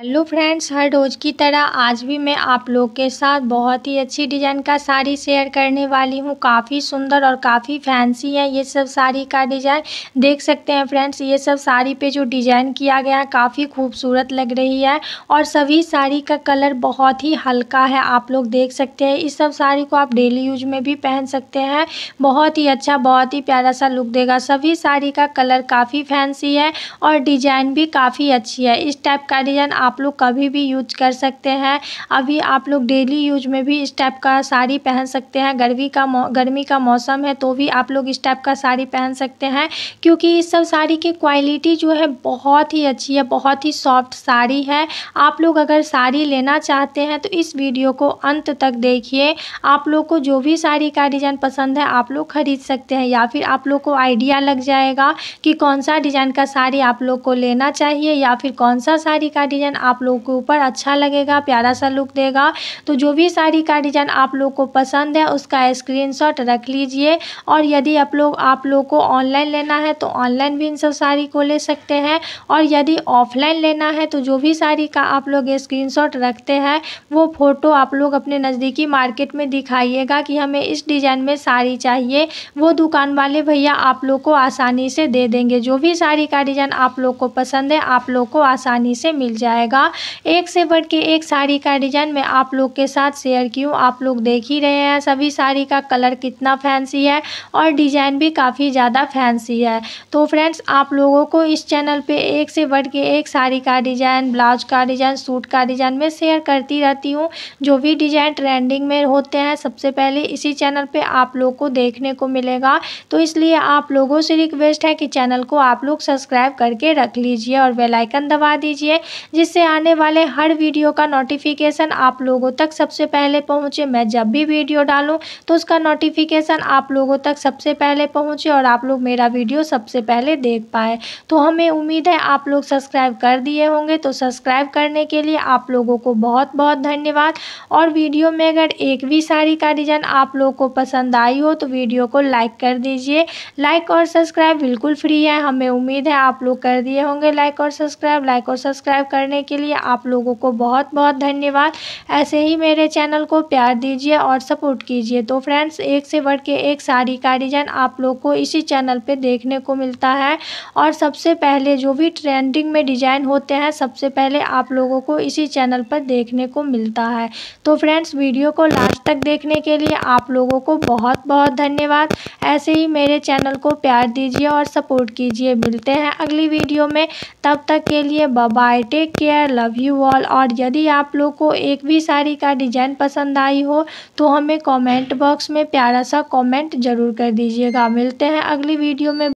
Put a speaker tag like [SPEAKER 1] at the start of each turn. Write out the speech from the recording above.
[SPEAKER 1] hello friends हर रोज़ की तरह आज भी मैं आप लोग के साथ बहुत ही अच्छी डिज़ाइन का साड़ी शेयर करने वाली हूँ काफ़ी सुंदर और काफ़ी फैंसी है ये सब साड़ी का डिज़ाइन देख सकते हैं फ्रेंड्स ये सब साड़ी पे जो डिज़ाइन किया गया है काफ़ी खूबसूरत लग रही है और सभी साड़ी का कलर बहुत ही हल्का है आप लोग देख सकते हैं इस सब साड़ी को आप डेली यूज में भी पहन सकते हैं बहुत ही अच्छा बहुत ही प्यारा सा लुक देगा सभी साड़ी का कलर काफ़ी फैंसी है और डिज़ाइन भी काफ़ी अच्छी है इस टाइप का डिज़ाइन आप लोग कभी भी यूज कर सकते हैं अभी आप लोग डेली यूज में भी इस टाइप का साड़ी पहन सकते हैं गर्मी का गर्मी का मौसम है तो भी आप लोग इस टाइप का साड़ी पहन सकते हैं क्योंकि इस सब साड़ी की क्वालिटी जो है बहुत ही अच्छी है बहुत ही सॉफ्ट साड़ी है आप लोग अगर साड़ी लेना चाहते हैं तो इस वीडियो को अंत तक देखिए आप लोग को जो भी साड़ी का डिज़ाइन पसंद है आप लोग खरीद सकते हैं या फिर आप लोग को आइडिया लग जाएगा कि कौन सा डिज़ाइन का साड़ी आप लोग को लेना चाहिए या फिर कौन सा साड़ी का डिज़ाइन डिज़ाइन आप लोगों के ऊपर अच्छा लगेगा प्यारा सा लुक देगा तो जो भी साड़ी का डिज़ाइन आप लोग को पसंद है उसका स्क्रीनशॉट रख लीजिए और यदि आप लोग आप लोग को ऑनलाइन लेना है तो ऑनलाइन भी इन सब साड़ी को ले सकते हैं और यदि ऑफलाइन लेना है तो जो भी साड़ी का आप लोग स्क्रीन रखते हैं वो फ़ोटो आप लोग अपने नज़दीकी मार्केट में दिखाइएगा कि हमें इस डिज़ाइन में साड़ी चाहिए वो दुकान वाले भैया आप लोग को आसानी से दे देंगे जो भी साड़ी का डिज़ाइन आप लोग को पसंद है आप लोग को आसानी से मिल जाएगा जाएगा एक से बढ़ के एक साड़ी का डिज़ाइन मैं आप लोग के साथ शेयर की हूँ आप लोग देख ही रहे हैं सभी साड़ी का कलर कितना फैंसी है और डिज़ाइन भी काफ़ी ज़्यादा फैंसी है तो फ्रेंड्स आप लोगों को इस चैनल पे एक से बढ़ के एक साड़ी का डिज़ाइन ब्लाउज का डिज़ाइन सूट का डिज़ाइन मैं शेयर करती रहती हूँ जो भी डिज़ाइन ट्रेंडिंग में होते हैं सबसे पहले इसी चैनल पे आप लोग को देखने को मिलेगा तो इसलिए आप लोगों से रिक्वेस्ट है कि चैनल को आप लोग सब्सक्राइब करके रख लीजिए और बेलाइकन दबा दीजिए जिस से आने वाले हर वीडियो का नोटिफिकेशन आप लोगों तक सबसे पहले पहुंचे मैं जब भी वीडियो डालूँ तो उसका नोटिफिकेशन आप लोगों तक सबसे पहले पहुंचे और आप लोग मेरा वीडियो सबसे पहले देख पाए तो हमें उम्मीद है आप लोग सब्सक्राइब कर दिए होंगे तो सब्सक्राइब करने के लिए आप लोगों को बहुत बहुत धन्यवाद और वीडियो में अगर एक भी साड़ी का डिज़ाइन आप लोग को पसंद आई हो तो वीडियो को लाइक कर दीजिए लाइक और सब्सक्राइब बिल्कुल फ्री है हमें उम्मीद है आप लोग कर दिए होंगे लाइक और सब्सक्राइब लाइक और सब्सक्राइब करने देखने के लिए आप लोगों को बहुत बहुत धन्यवाद ऐसे ही मेरे चैनल को प्यार दीजिए और सपोर्ट कीजिए तो फ्रेंड्स एक से बढ़ के एक साड़ी का डिज़ाइन आप लोग को इसी चैनल पर देखने को मिलता है और सबसे पहले जो भी ट्रेंडिंग में डिज़ाइन होते हैं सबसे पहले आप लोगों को इसी चैनल पर देखने को मिलता है तो फ्रेंड्स वीडियो को लास्ट तक देखने के लिए आप लोगों को बहुत बहुत धन्यवाद ऐसे ही मेरे चैनल को प्यार दीजिए और सपोर्ट कीजिए मिलते हैं अगली वीडियो में तब तक के लिए bye take care care love you all और यदि आप लोग को एक भी साड़ी का डिज़ाइन पसंद आई हो तो हमें कमेंट बॉक्स में प्यारा सा कमेंट जरूर कर दीजिएगा मिलते हैं अगली वीडियो में